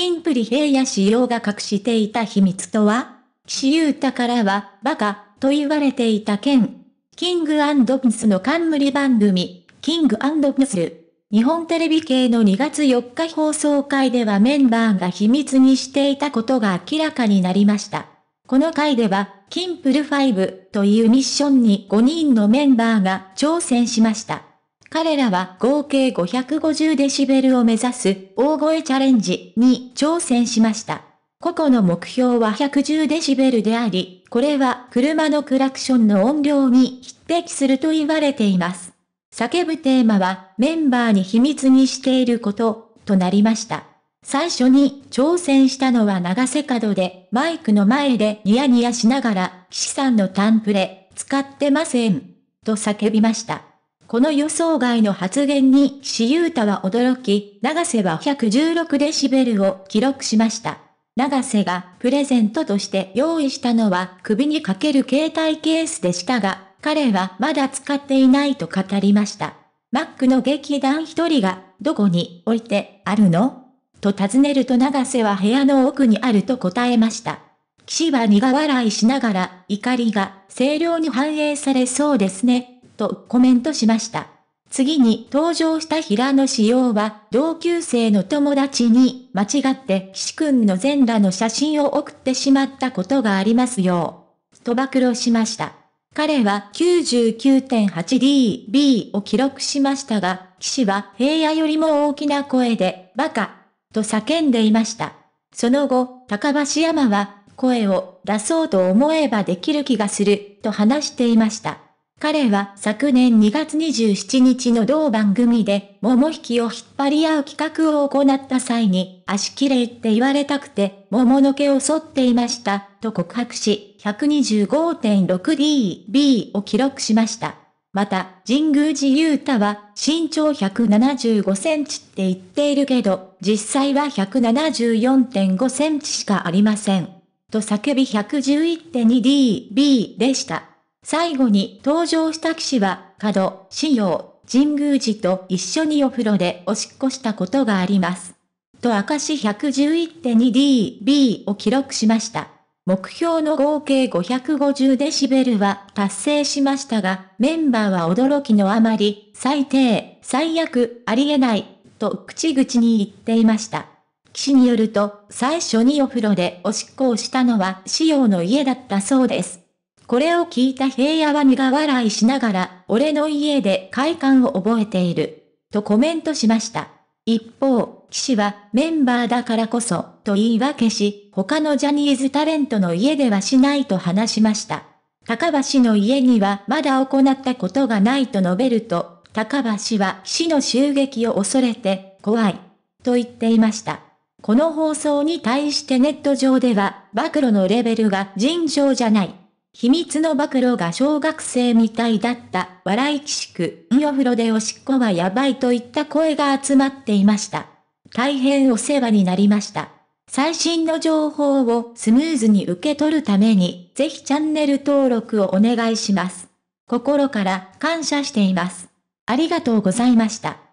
キンプリ平野仕様が隠していた秘密とは岸優太からは、バカ、と言われていた件。キングピスの冠番組、キングプス。日本テレビ系の2月4日放送会ではメンバーが秘密にしていたことが明らかになりました。この回では、キンプル5というミッションに5人のメンバーが挑戦しました。彼らは合計550デシベルを目指す大声チャレンジに挑戦しました。個々の目標は110デシベルであり、これは車のクラクションの音量に匹敵すると言われています。叫ぶテーマはメンバーに秘密にしていることとなりました。最初に挑戦したのは長瀬角でマイクの前でニヤニヤしながら岸さんのタンプレ使ってませんと叫びました。この予想外の発言に岸優太は驚き、長瀬は116デシベルを記録しました。長瀬がプレゼントとして用意したのは首にかける携帯ケースでしたが、彼はまだ使っていないと語りました。マックの劇団一人が、どこに置いてあるのと尋ねると長瀬は部屋の奥にあると答えました。岸は苦笑いしながら、怒りが声量に反映されそうですね。とコメントしました。次に登場した平野紫耀は、同級生の友達に、間違って岸くんの全裸の写真を送ってしまったことがありますよう。と暴露しました。彼は 99.8dB を記録しましたが、士は平野よりも大きな声で、バカ、と叫んでいました。その後、高橋山は、声を出そうと思えばできる気がする、と話していました。彼は昨年2月27日の同番組で、桃引きを引っ張り合う企画を行った際に、足きれいって言われたくて、桃の毛を剃っていました、と告白し、125.6dB を記録しました。また、神宮寺勇太は、身長175センチって言っているけど、実際は174.5センチしかありません。と叫び 111.2dB でした。最後に登場した騎士は、角、紫陽、神宮寺と一緒にお風呂でおしっこしたことがあります。と明石 111.2dB を記録しました。目標の合計550デシベルは達成しましたが、メンバーは驚きのあまり、最低、最悪、ありえない、と口々に言っていました。騎士によると、最初にお風呂でおしっこをしたのは、仕様の家だったそうです。これを聞いた平野は苦笑いしながら、俺の家で快感を覚えている。とコメントしました。一方、岸はメンバーだからこそ、と言い訳し、他のジャニーズタレントの家ではしないと話しました。高橋の家にはまだ行ったことがないと述べると、高橋は士の襲撃を恐れて、怖い、と言っていました。この放送に対してネット上では、暴露のレベルが尋常じゃない。秘密の暴露が小学生みたいだった、笑い岸くんお風呂でおしっこはやばいといった声が集まっていました。大変お世話になりました。最新の情報をスムーズに受け取るために、ぜひチャンネル登録をお願いします。心から感謝しています。ありがとうございました。